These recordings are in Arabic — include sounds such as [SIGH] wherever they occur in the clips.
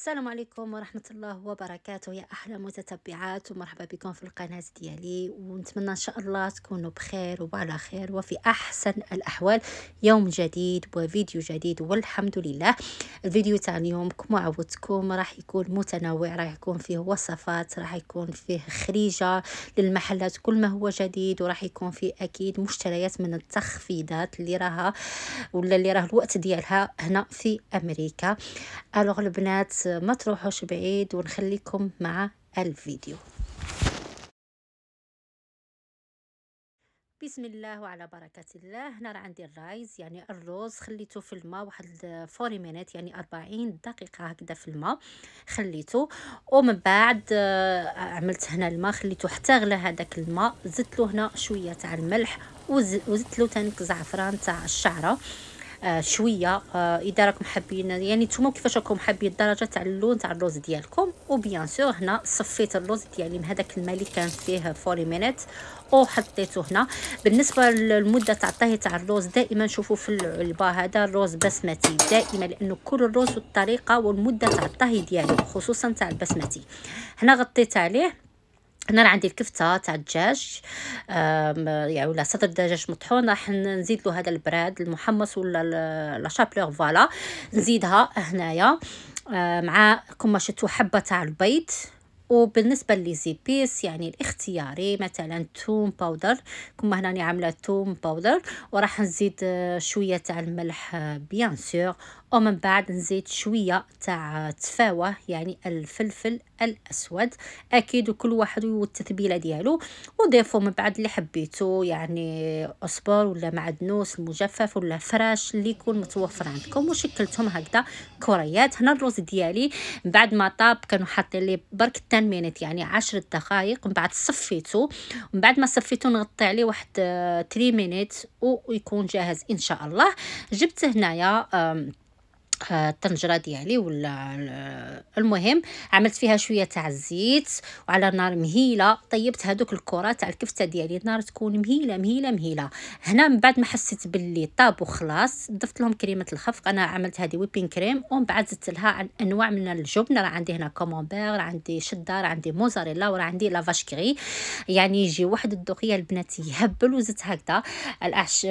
السلام عليكم ورحمة الله وبركاته يا أحلى متتبعات ومرحبا بكم في القناة ديالي ونتمنى إن شاء الله تكونوا بخير وعلى خير وفي أحسن الأحوال يوم جديد وفيديو جديد والحمد لله الفيديو تاع اليوم كما عودتكم راح يكون متنوع راح يكون فيه وصفات راح يكون فيه خريجة للمحلات كل ما هو جديد وراح يكون فيه أكيد مشتريات من التخفيضات اللي راها ولا اللي راه الوقت ديالها هنا في أمريكا ألوغ البنات ما تروحوش بعيد ونخليكم مع الفيديو بسم الله وعلى بركة الله هنا راه عندي الرايز يعني الرز خليته في الماء واحد فوري مينات يعني أربعين دقيقة هكذا في الماء خليته ومن بعد آه، عملت هنا الماء خليته حتى غلى هذاك الماء زدت له هنا شوية تاع الملح وزدت له تانيك زعفران تاع الشعرة آه، شويه آه، اذا راكم حابين يعني نتوما كيفاش راكم حابين الدرجه تاع اللون تاع اللوز ديالكم وبيان سور هنا صفيت اللوز ديالي من هذاك الماء اللي كان فيه 40 مينيت وحطيته هنا بالنسبه للمده تاع الطهي تاع الروز دائما شوفوا في العلبه هذا الروز بسمتي دائما لانه كل الروز والطريقه والمده تاع الطهي ديالو خصوصا تاع البسمتي هنا غطيت عليه انا راه عندي الكفته تاع الدجاج يعني ولا صدر دجاج مطحون راح نزيد له هذا البراد المحمص ولا لا شابلور فوالا نزيدها هنايا آه، مع كمشة حبه تاع البيض وبالنسبه للزيبيس يعني الاختياري مثلا توم باودر كما هنا راني عامله توم باودر وراح نزيد آه، شويه تاع الملح آه، بيان سور ومن بعد نزيد شوية تاع تفاوة يعني الفلفل الأسود أكيد كل واحد والتثبيلة ديالو وضيفو من بعد اللي حبيتو يعني أصبر ولا معدنوس المجفف ولا فراش اللي يكون متوفر عندكم وشكلتهم هكذا كريات هنا الرز ديالي من بعد ما طاب كانوا حاطين لي برك 10 مينيت يعني عشر دقائق من بعد صفيتو من بعد ما صفيتو نغطي عليه واحد تري مينيت ويكون جاهز ان شاء الله جبت هنايا طبق الطنجره ديالي ولا المهم عملت فيها شويه تاع الزيت وعلى نار مهيله طيبت هذوك الكره تاع الكفته ديالي النار تكون مهيله مهيله مهيله هنا من بعد ما حسيت باللي طاب وخلاص ضفت لهم كريمه الخفق انا عملت هذه ويبين كريم ومن بعد زدت لها عن انواع من الجبن راه عندي هنا كومونبير عندي شدار عندي موزاريلا وراه عندي لافاش كري يعني يجي واحد الدقيه البنات يهبل وزدت هكذا الاعش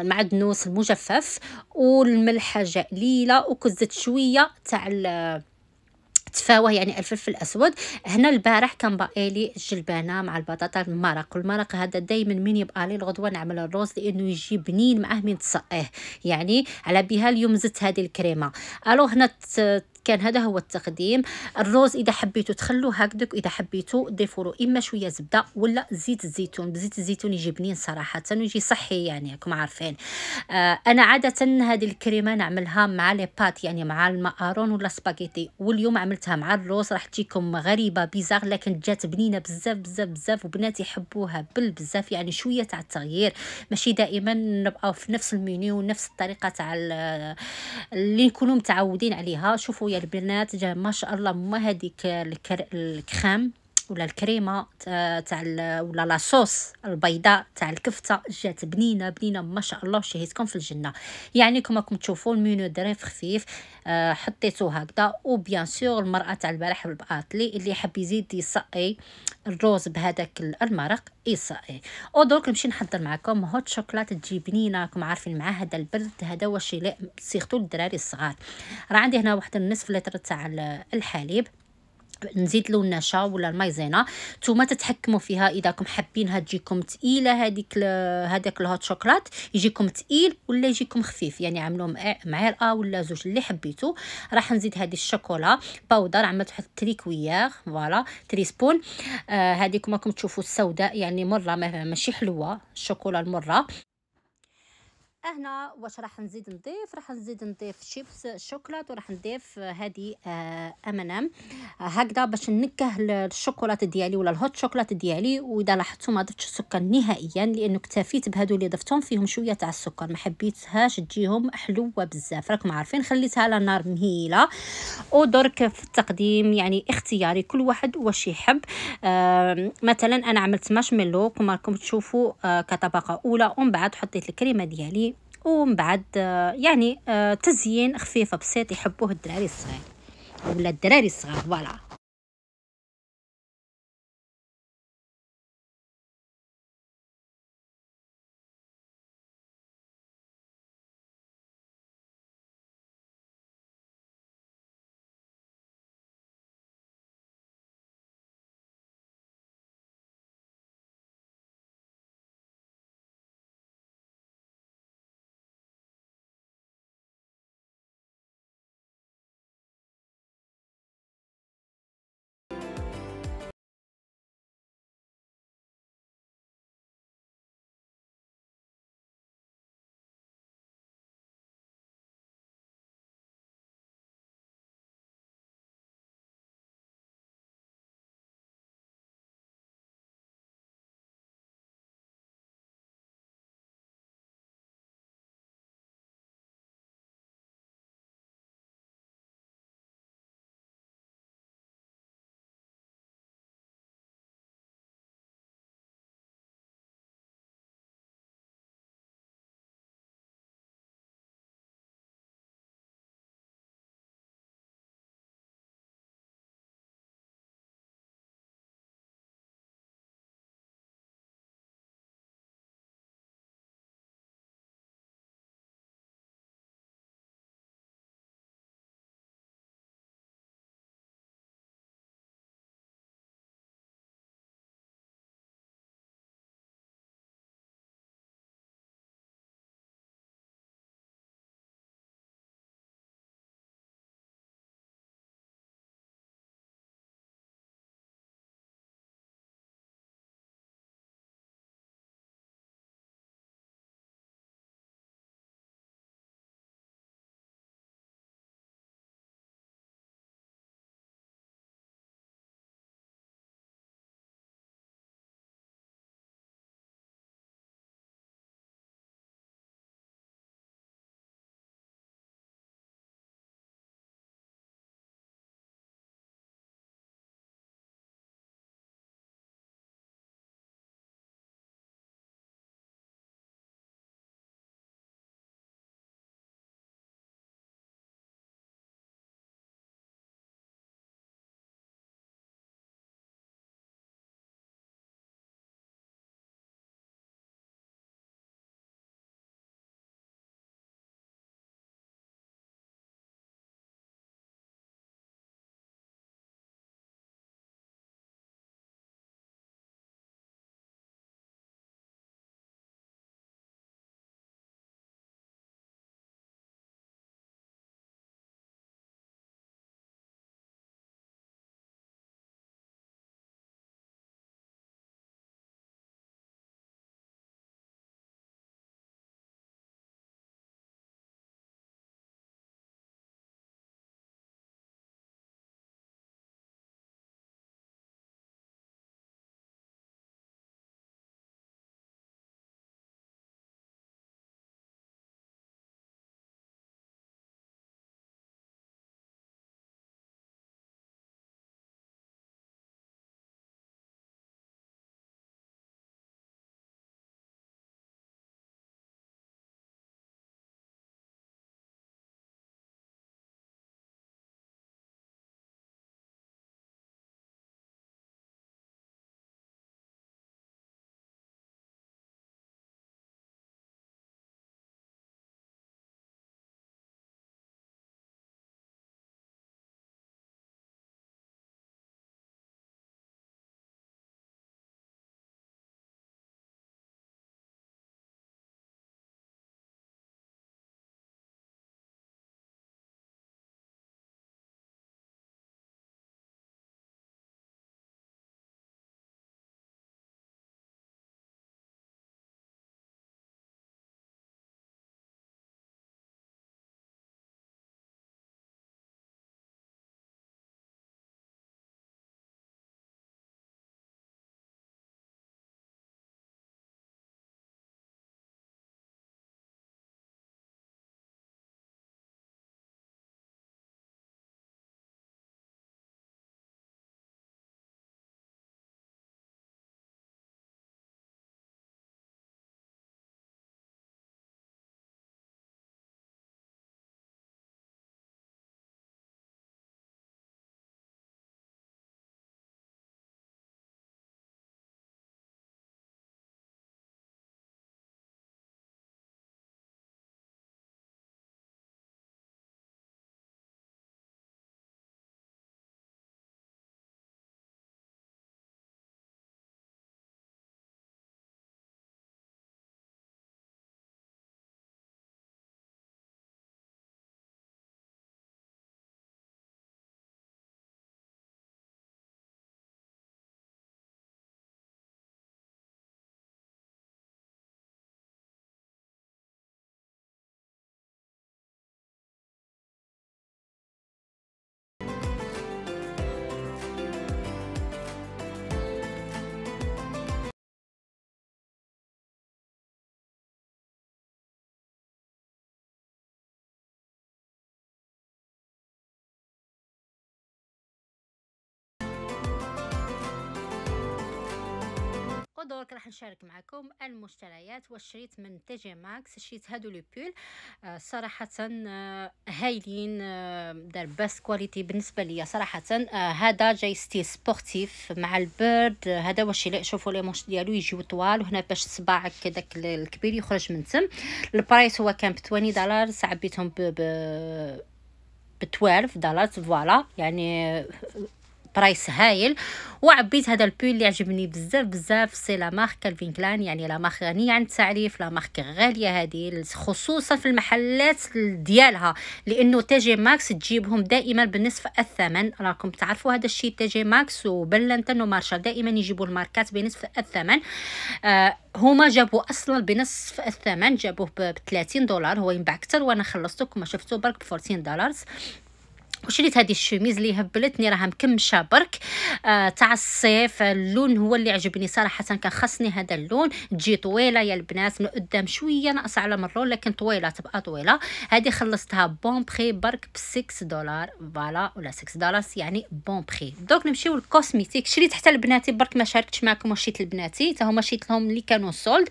المعدنوس المجفف والملح جليله قليله وكزت شويه تاع تفاوه يعني الفلفل الاسود هنا البارح كان باقي لي الجلبانه مع البطاطا المرق والمرق هذا دائما من يبقى لي الغدوه نعمل الروز لانه يجي بنين معاه من تسقيه يعني على بها اليوم زدت هذه الكريمه الو هنا كان هذا هو التقديم الروز اذا حبيتو تخلوه هكذاك اذا حبيتو ضيفوا له اما شويه زبده ولا زيت الزيتون بزيت الزيتون يجي بنين صراحه ويجي صحي يعني راكم عارفين آه انا عاده هذه الكريمه نعملها مع لي بات يعني مع المقارون ولا سباغيتي واليوم عملتها مع الروز راح تجيكم غريبه بيزار لكن جات بنينه بزاف بزاف بزاف وبناتي يحبوها بالبزاف يعني شويه تاع التغيير ماشي دائما نبقاو في نفس المنيو ونفس الطريقه تاع اللي نكونوا متعودين عليها شوفوا البنات جا ما شاء الله ما هذيك الكرام ولا الكريمه تاع ولا لاصوص البيضاء تاع الكفته جات بنينه بنينه ما شاء الله شهيتكم في الجنه يعني كما راكم تشوفوا المينو دريف خفيف آه حطيته هكذا وبيان سور المراه تاع البارح بالباطلي اللي يحب يزيد يسقي الروز بهذاك المرق يسقي دروك نمشي نحضر معكم هوت شوكولات تجي بنينه راكم عارفين مع هذا البرد هذا واش الشيء سيختو للدراري الصغار راه عندي هنا واحد النصف لتر تاع الحليب نزيد له النشا ولا المايزينا نتوما تتحكموا فيها اذا كم حابينها تجيكم ثقيله هذيك هذاك الهوت شوكولات يجيكم ثقيل ولا يجيكم خفيف يعني عملوه معلقه ولا زوج اللي حبيتو راح نزيد هذه الشوكولا باودر عملت واحد تريكويير فوالا تري سبون هذيك آه راكم تشوفوا السوداء يعني مره ماشي حلوه الشوكولا المره هنا واش راح نزيد نضيف راح نزيد نضيف شيبس شوكولات وراح نضيف هذه ام ان ام هكذا باش نكه الشوكولات ديالي ولا الهوت شوكولات ديالي واذا لاحظتوا ما ضفتش السكر نهائيا لانه اكتفيت بهذو اللي ضفتهم فيهم شويه تاع السكر ما حبيتهاش تجيهم حلوه بزاف راكم عارفين خليتها على نار مهيله ودرك في التقديم يعني اختياري كل واحد واش يحب آه مثلا انا عملت ماشميلو كما راكم تشوفوا آه كطبقه اولى ومن بعد حطيت الكريمه ديالي ومن بعد يعني آه، تزيين خفيفه بسيط يحبوه الدراري الصغار ولا الدراري الصغار فوالا ودورك راح نشارك معكم المشتريات وشريت من تي جي ماكس شريت هادو لو بول آه، صراحه آه، هايلين آه، دار باس كواليتي بالنسبه ليا صراحه هذا جاي ستيل سبورتيف مع البرد هذا واش شوفوا لي مونش ديالو يجيو طوال وهنا باش صباعك داك الكبير يخرج من تم البرايس هو كان ب 20 دولار عبيتهم ب ب ب 12 دولار فوالا يعني برايس هايل وعبيت هذا البول اللي عجبني بزاف بزاف سي لا مارك كالفين كلان يعني لا مارك غنيه عن التعريف لا مارك غاليه هذه خصوصا في المحلات ديالها لانه تي جي ماكس تجيبهم دائما بنصف الثمن راكم تعرفوا هذا الشيء تي جي ماكس وبلانتن ومارشال دائما يجيبوا الماركات بنصف الثمن آه هما جابوا اصلا بنصف الثمن جابوه ب 30 دولار هو ينباع اكثر وانا خلصته كما شفتوا برك ب 14 دولار وشريت هذه الشوميز اللي هبلتني راها مكمشه برك آه تاع الصيف اللون هو اللي عجبني صراحه كان خاصني هذا اللون تجي طويله يا البنات من قدام شويه ناقصه على مرور لكن طويله تبقى طويله هذه خلصتها بون بري برك ب 6 دولار فوالا ولا 6 دولار يعني بون بري دوك نمشيو للكوسميتيك شريت حتى لبناتي برك ما شاركتش معكم وشيت لبناتي حتى هما شيت لهم اللي كانوا سولد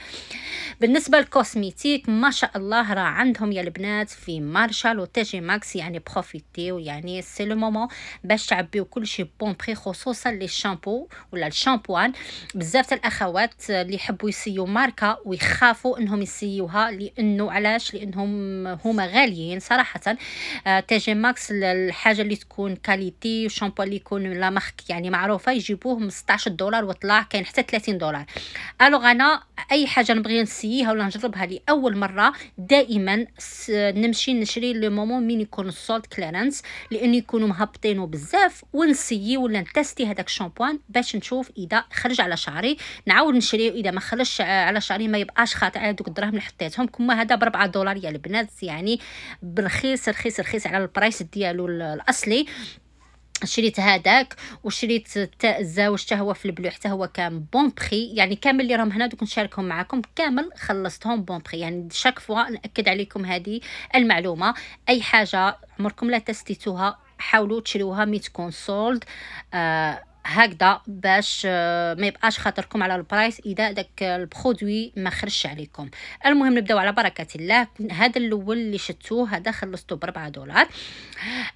بالنسبه للكوسميتيك ما شاء الله راه عندهم يا البنات في مارشال وتاجي ماكس يعني بروفيتيو يعني يعني سي لو مومون باش تعبيو كلشي بون بخي خصوصا لي شامبو ولا الشامبوان بزاف تاع الاخوات اللي يحبوا يسيو ماركه ويخافوا انهم يسيوها لانه علاش لانهم هما غاليين صراحه آه تي جي ماكس الحاجه اللي تكون كاليتي وشامبو اللي يكون لا مارك يعني معروفه يجيبوه من 16 دولار وطلع كاين حتى 30 دولار الوغ انا اي حاجه نبغي نسييها ولا نجربها لاول مره دائما نمشي نشري لو مومون مين يكون السولد كليرنس لان يكونوا مهبطينه بزاف ونسيي ولا نتستي هذاك الشامبوان باش نشوف اذا خرج على شعري نعاود نشريه اذا ما خرجش على شعري ما يبقاش خاطئ على دوك الدراهم اللي حطيتهم كما هذا ب 4 دولار يا البنات يعني برخيص رخيص رخيص على البرايس ديالو الاصلي شريت هذاك وشريت حتى هو في البلو حتى هو كان بون بري يعني كامل اللي راهم هنا دوك نشاركهم معاكم كامل خلصتهم بون بري يعني شاك فوا ناكد عليكم هذه المعلومه اي حاجه عمركم لا تستيتوها حاولوا تشريوها مي تكون سولد آه هكذا باش آه، ما يبقاش خاطركم على البرايس اذا داك البرودوي ما خرجش عليكم المهم نبداو على بركه الله هذا الاول اللي شتوه هذا خلصته ب 4 دولار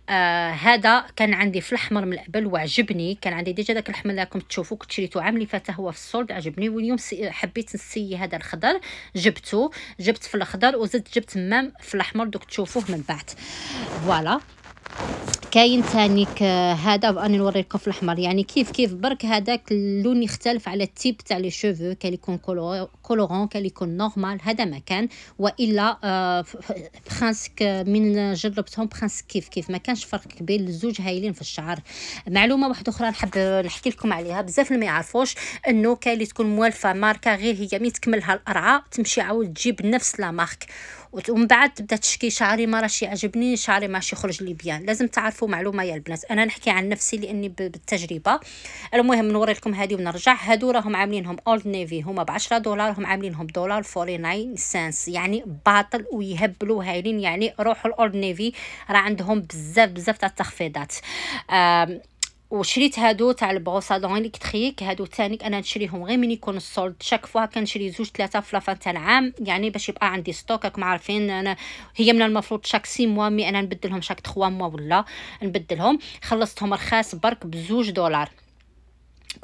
آه كان عندي في الاحمر من قبل وعجبني كان عندي ديجا داك الاحمر راكم تشوفوا كنت شريته عام اللي فات هو في السولد عجبني واليوم حبيت نسي هذا الخضر جبته جبت في الاخضر وزدت جبت مام في الاحمر دوك تشوفوه من بعد فوالا كاين تانيك هذا باني نوريكم في الاحمر يعني كيف كيف برك هذاك اللون يختلف على التيب تاع لي شوفو كان يكون كولورون كان يكون نورمال هذا ما كان والا آه برانسك من جربتهم برانسك كيف كيف ما كانش فرق كبير الزوج هايلين في الشعر معلومه واحده اخرى نحب نحكي لكم عليها بزاف اللي ما يعرفوش انه كاين اللي تكون موالفه ماركه غير هي مي تكملها القرعه تمشي عاود تجيب نفس لا مارك ومن بعد تبدا تشكي شعري ما راش يعجبني شعري ماش يخرج لي بيان لازم تعرفوا معلومه يا البنات انا نحكي عن نفسي لاني بالتجربه المهم نوري لكم هذه ونرجع هادو راهم عاملينهم اولد نيفي هما ب 10 دولار هم عاملينهم دولار 49 سنس يعني باطل ويهبلوا هايلين يعني روحوا الاولد نيفي راه عندهم بزاف بزاف تاع التخفيضات وشريت هادو تاع البغوصادون الكتريك هادو تانيك انا نشريهم غير من يكون السولد شاك فوا كنشري زوج ثلاثه في لافان تاع العام يعني باش يبقى عندي ستوك راكم عارفين انا هي من المفروض شاك سي موا مي انا نبدلهم شاك 3 موا ولا نبدلهم خلصتهم رخاص برك بزوج دولار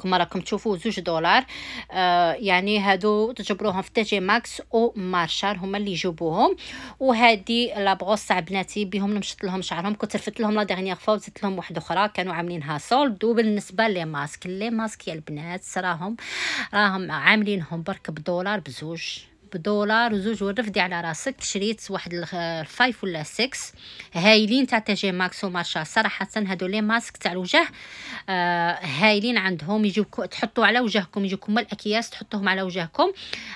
كما راكم تشوفوا زوج دولار آه يعني هادو تجبروهم في تاجي ماكس او مارشال هما اللي يجيبوهم وهادي لابغوص تاع بناتي بهم نمشط لهم شعرهم كنت رفت لهم لا ديغنيغ فوا وزدت لهم واحد اخرى كانوا عاملينها سولد وبالنسبه لي ماسك لي ماسك يا البنات راهم راهم عاملينهم برك بدولار بزوج بدولار وزوج ورفدي على راسك شريت واحد الفايف ولا سكس هايلين تاع تاجي ماكس ومارشا صراحه هادو لي ماسك تاع الوجه آه هايلين عندهم يجيوك تحطو على وجهكم يجيوكم الاكياس تحطوهم على وجهكم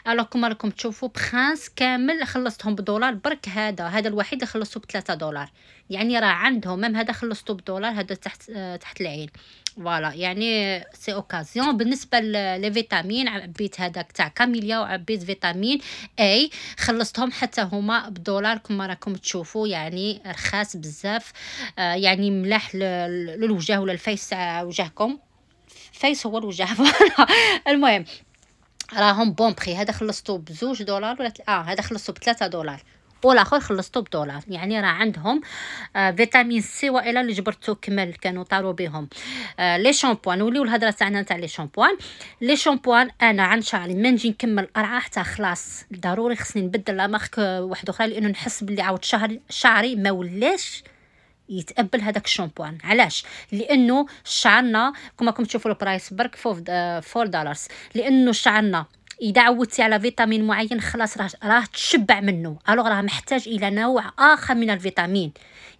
الوغ كما راكم تشوفوا بخانس كامل خلصتهم بدولار برك هذا هذا الوحيد اللي خلصته بثلاثة دولار يعني راه عندهم مام هذا خلصتو بدولار هذا تحت تحت العين فوالا يعني سي اوكازيون بالنسبه لي فيتامين عبيت هذاك تاع كاميليا وعبيت فيتامين اي خلصتهم حتى هما بدولار كما راكم تشوفوا يعني رخاص بزاف آه يعني ملاح للوجه ولا الفيس تاع وجهكم فيس هو الوجه [LAUGHS] المهم راهم بون بخي هذا خلصتو بزوج دولار ولا اه هذا خلصتو بثلاثة دولار والاخر خلصتو بدولار يعني راه عندهم آه، فيتامين سي والا اللي جبرتو كمل كانوا طاروا بهم آه، لي شامبوان نوليو الهضره تاعنا تاع لي شامبوان لي شامبوان انا عن شعري ما نجي نكمل الارعى حتى خلاص ضروري خصني نبدل لا مارك واحد اخرى لانه نحس بلي عاود شهر شعري ما ولاش يتقبل هذاك الشامبوان علاش لانه شعرنا كما راكم تشوفوا البرايس برك فور دولار آه، لانه شعرنا اذا عودتي على فيتامين معين خلاص راه راه تشبع منه الوغ راه محتاج الى نوع اخر من الفيتامين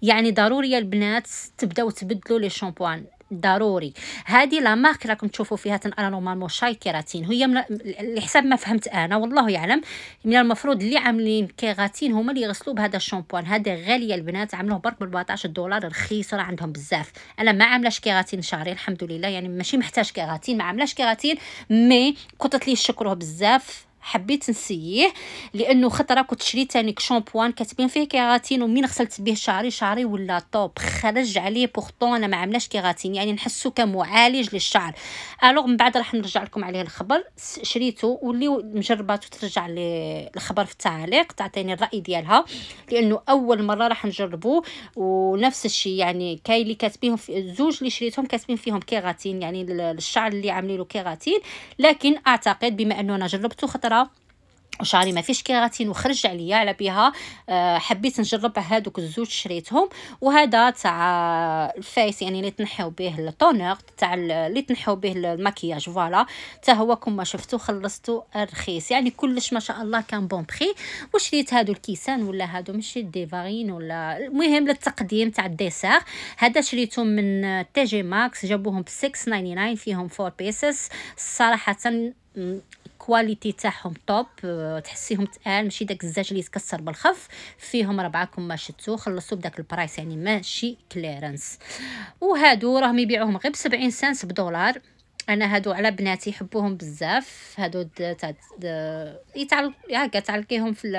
يعني ضروري البنات تبداو تبدلوا لي شامبوان ضروري هذه لا مارك راكم تشوفوا فيها تن انا نورمالمون شاي كيراتين هي من الحساب ما فهمت انا والله يعلم من المفروض اللي عاملين كيراتين هما اللي يغسلوا بهذا الشامبوان هذا غاليه البنات عملوه برك ب 14 دولار رخيص راه عندهم بزاف انا ما عاملاش كيراتين شعري الحمد لله يعني ماشي محتاج كيراتين ما عاملاش كيراتين مي كنت لي شكروه بزاف حبيت نسييه لانه خطره كنت شريت تانيك شامبوان كاتبين فيه كيراتين ومين غسلت به شعري شعري ولا طوب خرج عليه بورطون انا ما عملاش كيراتين يعني نحسو كمعالج للشعر الوغ من بعد راح نرجع لكم عليه الخبر شريته واللي مجرباتو ترجع لي الخبر في التعليق تعطيني الراي ديالها لانه اول مره راح نجربوه ونفس الشيء يعني كاي اللي كاتبينهم في زوج اللي شريتهم كاتبين فيهم كيراتين يعني الشعر اللي عاملين له كيراتين لكن اعتقد بما انه انا جربته خطر صغيره وشعري ما فيش كيراتين وخرج عليا على بها آه، حبيت نجرب هادوك الزوج شريتهم وهذا تاع الفايس يعني اللي تنحيو به التونر تاع اللي تنحيو به الماكياج فوالا حتى هو كما شفتو خلصتو رخيص يعني كلش ما شاء الله كان بون بخي وشريت هادو الكيسان ولا هادو ماشي ديفارين ولا المهم للتقديم تاع الديسير هذا شريتهم من تي جي ماكس جابوهم ب 6.99 فيهم 4 بيسز صراحه الكواليتي تاعهم توب آه، تحسيهم تقال ماشي داك الزاج اللي يتكسر بالخف فيهم ربعكم ما شتو خلصوا بداك البرايس يعني ماشي كليرنس وهادو راهم يبيعوهم غير ب 70 سنس بدولار انا هادو على بناتي يحبوهم بزاف هادو يتعلق هكا تعلقيهم في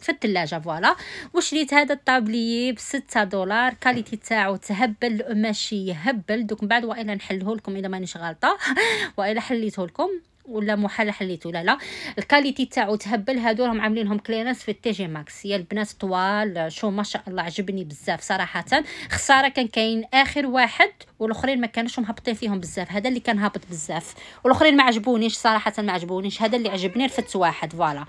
في الثلاجه فوالا وشريت هذا الطابلي ب 6 دولار كاليتي تاعو تهبل ماشي يهبل دوك من بعد والا نحله لكم الا مانيش غالطة [LAUGHS] والا حليته لكم ولا محال حليتو لا لا الكاليتي تاعو تهبل هادو راهم عاملينهم كليرنس في التي جي ماكس يا البنات طوال شو ما شاء الله عجبني بزاف صراحه خساره كان كاين اخر واحد والاخرين ما كانوش مهبطين فيهم بزاف هذا اللي كان هابط بزاف والاخرين ما عجبونيش صراحه ما عجبونيش هذا اللي عجبني رفدت واحد فوالا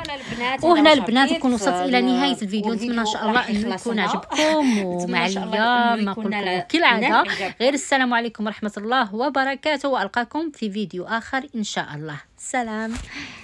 البنات وهنا البنات نكون وصلت الى euh, نهايه الفيديو نتمنى ان شاء الله انه يكون عجبكم ومع اليوم ما قلت كالعاده غير السلام عليكم ورحمه الله وبركاته والقاكم في فيديو اخر ان شاء الله سلام